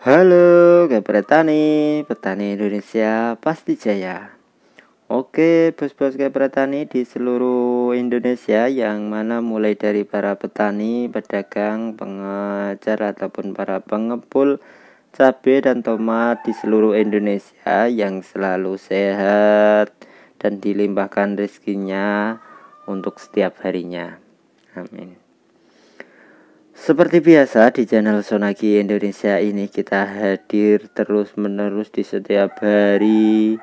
Halo kabar petani, petani Indonesia pasti jaya. Oke, bos-bos kabar petani di seluruh Indonesia yang mana mulai dari para petani, pedagang, pengejar ataupun para pengepul cabai dan tomat di seluruh Indonesia yang selalu sehat dan dilimpahkan rezekinya untuk setiap harinya. Amin. Seperti biasa di channel Sonagi Indonesia ini kita hadir terus-menerus di setiap hari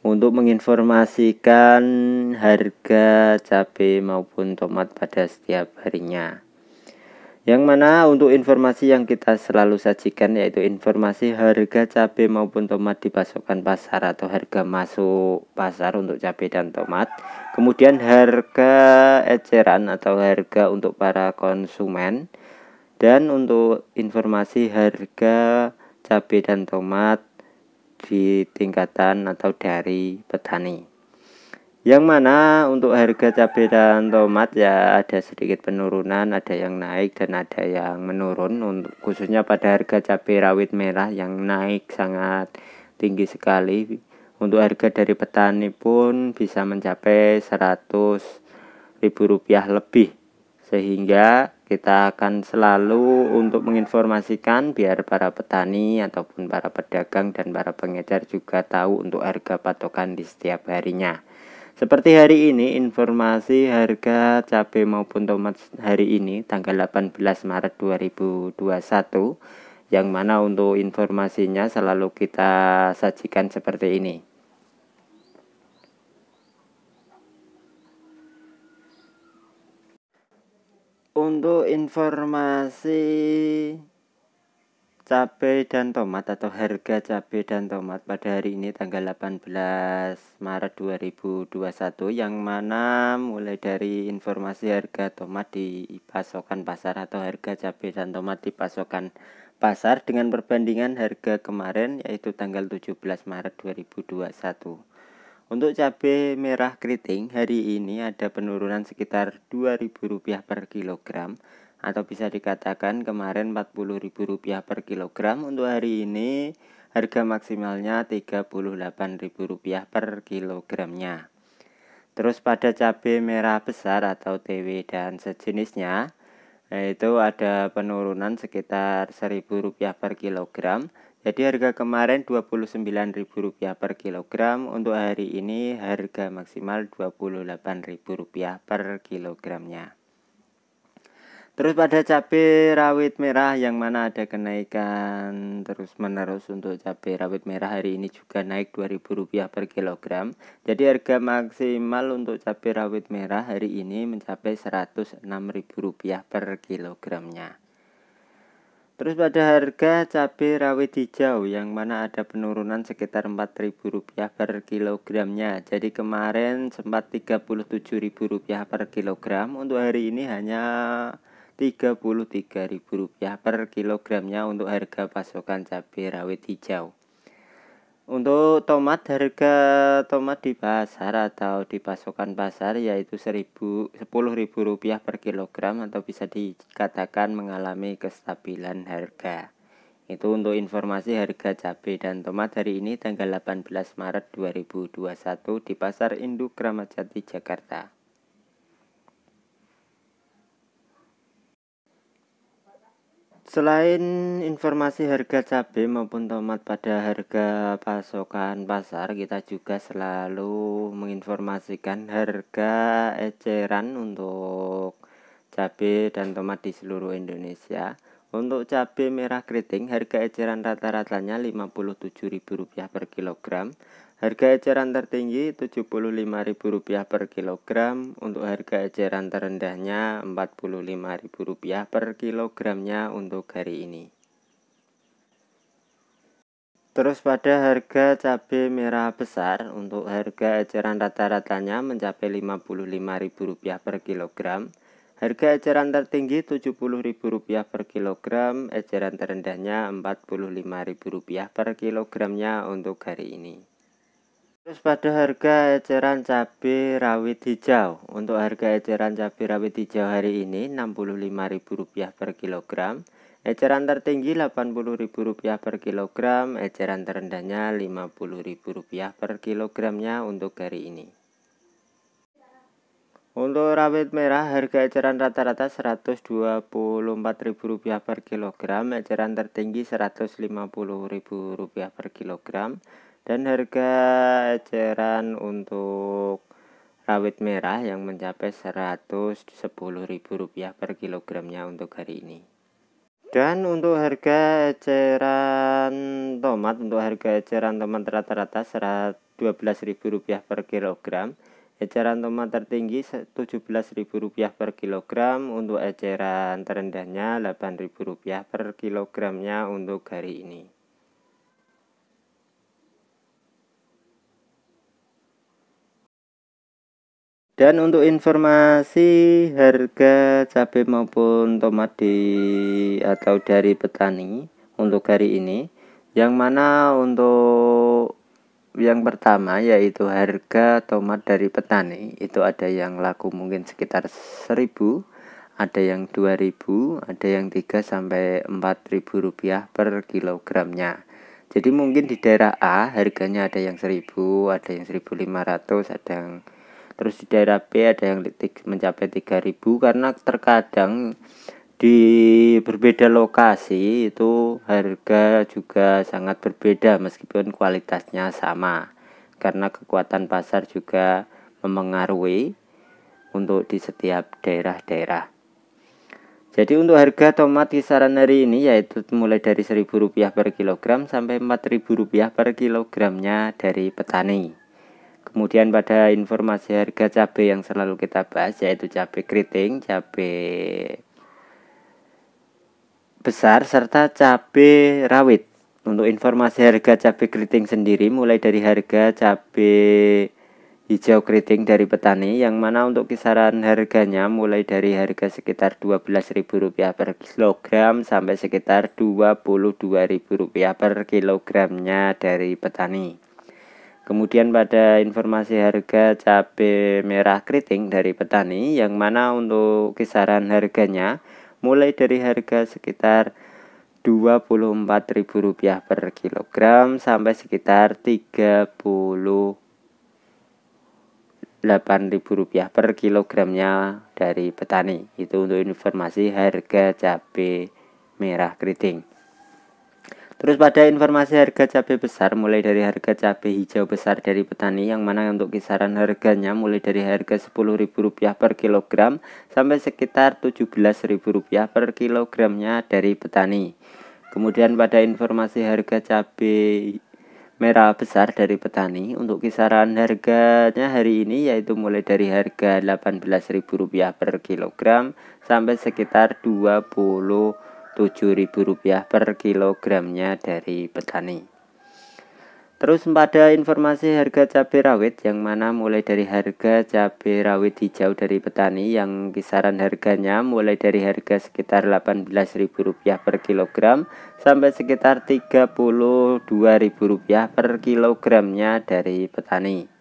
untuk menginformasikan harga cabai maupun tomat pada setiap harinya. Yang mana untuk informasi yang kita selalu sajikan yaitu informasi harga cabai maupun tomat di pasokan pasar atau harga masuk pasar untuk cabai dan tomat. Kemudian harga eceran atau harga untuk para konsumen dan untuk informasi harga cabai dan tomat di tingkatan atau dari petani yang mana untuk harga cabai dan tomat ya ada sedikit penurunan ada yang naik dan ada yang menurun untuk khususnya pada harga cabai rawit merah yang naik sangat tinggi sekali untuk harga dari petani pun bisa mencapai 100 ribu rupiah lebih sehingga kita akan selalu untuk menginformasikan biar para petani ataupun para pedagang dan para pengejar juga tahu untuk harga patokan di setiap harinya. Seperti hari ini informasi harga cabai maupun tomat hari ini tanggal 18 Maret 2021 yang mana untuk informasinya selalu kita sajikan seperti ini. untuk informasi cabai dan tomat atau harga cabai dan tomat pada hari ini tanggal 18 Maret 2021 yang mana mulai dari informasi harga tomat di pasokan pasar atau harga cabai dan tomat di pasokan pasar dengan perbandingan harga kemarin yaitu tanggal 17 Maret 2021. Untuk cabai merah keriting hari ini ada penurunan sekitar Rp2.000 per kilogram atau bisa dikatakan kemarin Rp40.000 per kilogram untuk hari ini harga maksimalnya Rp38.000 per kilogramnya. Terus pada cabai merah besar atau TW dan sejenisnya yaitu ada penurunan sekitar Rp1.000 per kilogram. Jadi harga kemarin Rp29.000 per kilogram, untuk hari ini harga maksimal Rp28.000 per kilogramnya. Terus pada cabai rawit merah yang mana ada kenaikan terus menerus untuk cabai rawit merah hari ini juga naik Rp2.000 per kilogram. Jadi harga maksimal untuk cabai rawit merah hari ini mencapai Rp106.000 per kilogramnya. Terus pada harga cabai rawit hijau yang mana ada penurunan sekitar Rp4.000 per kilogramnya. Jadi kemarin sempat Rp37.000 per kilogram, untuk hari ini hanya Rp33.000 per kilogramnya untuk harga pasokan cabai rawit hijau. Untuk tomat harga tomat di pasar atau di pasokan pasar yaitu Rp10.000 per kilogram atau bisa dikatakan mengalami kestabilan harga. Itu untuk informasi harga cabai dan tomat hari ini tanggal 18 Maret 2021 di Pasar Induk Kramat Jati Jakarta. Selain informasi harga cabai maupun tomat pada harga pasokan pasar, kita juga selalu menginformasikan harga eceran untuk cabai dan tomat di seluruh Indonesia. Untuk cabai merah keriting, harga eceran rata-ratanya Rp57.000 per kilogram. Harga eceran tertinggi Rp75.000 per kilogram, untuk harga eceran terendahnya Rp45.000 per kilogramnya untuk hari ini. Terus pada harga cabai merah besar, untuk harga eceran rata-ratanya mencapai Rp55.000 per kilogram. Harga eceran tertinggi Rp70.000 per kilogram, eceran terendahnya Rp45.000 per kilogramnya untuk hari ini. Terus pada harga eceran cabai rawit hijau Untuk harga eceran cabai rawit hijau hari ini Rp65.000 per kilogram Eceran tertinggi Rp80.000 per kilogram Eceran terendahnya Rp50.000 per kilogramnya untuk hari ini Untuk rawit merah harga eceran rata-rata Rp124.000 per kilogram Eceran tertinggi Rp150.000 per kilogram dan harga eceran untuk rawit merah yang mencapai Rp110.000 per kilogramnya untuk hari ini. Dan untuk harga eceran tomat, untuk harga eceran tomat rata-rata Rp12.000 per kilogram. Eceran tomat tertinggi Rp17.000 per kilogram, untuk eceran terendahnya Rp8.000 per kilogramnya untuk hari ini. Dan untuk informasi harga cabai maupun tomat di atau dari petani untuk hari ini yang mana untuk yang pertama yaitu harga tomat dari petani itu ada yang laku mungkin sekitar 1000 ada yang 2000 ada yang 3 sampai 4000 rupiah per kilogramnya jadi mungkin di daerah A harganya ada yang 1000 ada yang 1500 ada yang terus di daerah B ada yang mencapai 3000 karena terkadang di berbeda lokasi itu harga juga sangat berbeda meskipun kualitasnya sama karena kekuatan pasar juga memengaruhi untuk di setiap daerah-daerah jadi untuk harga tomat kisaran hari ini yaitu mulai dari 1.000 rupiah per kilogram sampai 4.000 rupiah per kilogramnya dari petani. Kemudian pada informasi harga cabai yang selalu kita bahas yaitu cabai keriting, cabai besar serta cabai rawit. Untuk informasi harga cabai keriting sendiri mulai dari harga cabai hijau keriting dari petani yang mana untuk kisaran harganya mulai dari harga sekitar Rp12.000 per kilogram sampai sekitar Rp22.000 per kilogramnya dari petani. Kemudian pada informasi harga cabai merah keriting dari petani yang mana untuk kisaran harganya mulai dari harga sekitar Rp24.000 per kilogram sampai sekitar Rp38.000 per kilogramnya dari petani. Itu untuk informasi harga cabai merah keriting. Terus pada informasi harga cabai besar mulai dari harga cabai hijau besar dari petani yang mana untuk kisaran harganya mulai dari harga Rp10.000 per kilogram sampai sekitar Rp17.000 per kilogramnya dari petani. Kemudian pada informasi harga cabai merah besar dari petani untuk kisaran harganya hari ini yaitu mulai dari harga Rp18.000 per kilogram sampai sekitar rp 20 rp rupiah per kilogramnya dari petani. Terus pada informasi harga cabai rawit yang mana mulai dari harga cabai rawit hijau dari petani yang kisaran harganya mulai dari harga sekitar Rp18.000 per kilogram sampai sekitar Rp32.000 per kilogramnya dari petani.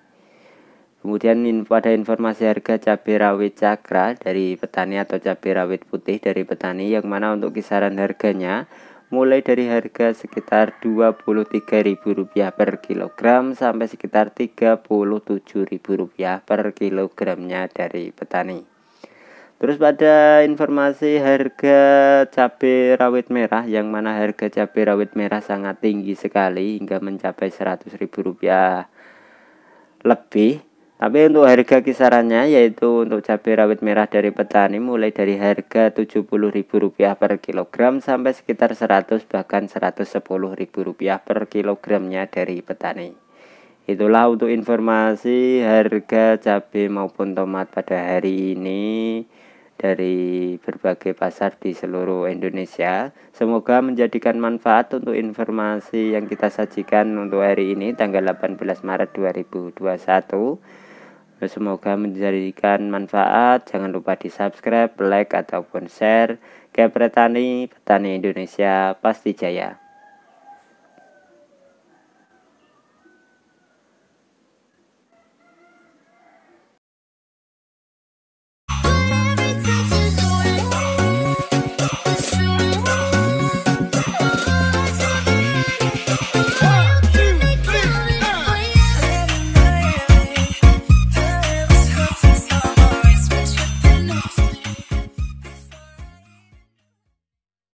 Kemudian info, ada informasi harga cabai rawit cakra dari petani atau cabai rawit putih dari petani yang mana untuk kisaran harganya mulai dari harga sekitar Rp23.000 per kilogram sampai sekitar Rp37.000 per kilogramnya dari petani. Terus pada informasi harga cabai rawit merah yang mana harga cabai rawit merah sangat tinggi sekali hingga mencapai Rp100.000 lebih tapi untuk harga kisarannya yaitu untuk cabai rawit merah dari petani mulai dari harga Rp70.000 per kilogram sampai sekitar 100 bahkan Rp110.000 per kilogramnya dari petani. Itulah untuk informasi harga cabai maupun tomat pada hari ini dari berbagai pasar di seluruh Indonesia. Semoga menjadikan manfaat untuk informasi yang kita sajikan untuk hari ini tanggal 18 Maret 2021. Semoga menjadikan manfaat. Jangan lupa di subscribe, like, ataupun share. Ke petani, petani Indonesia pasti jaya.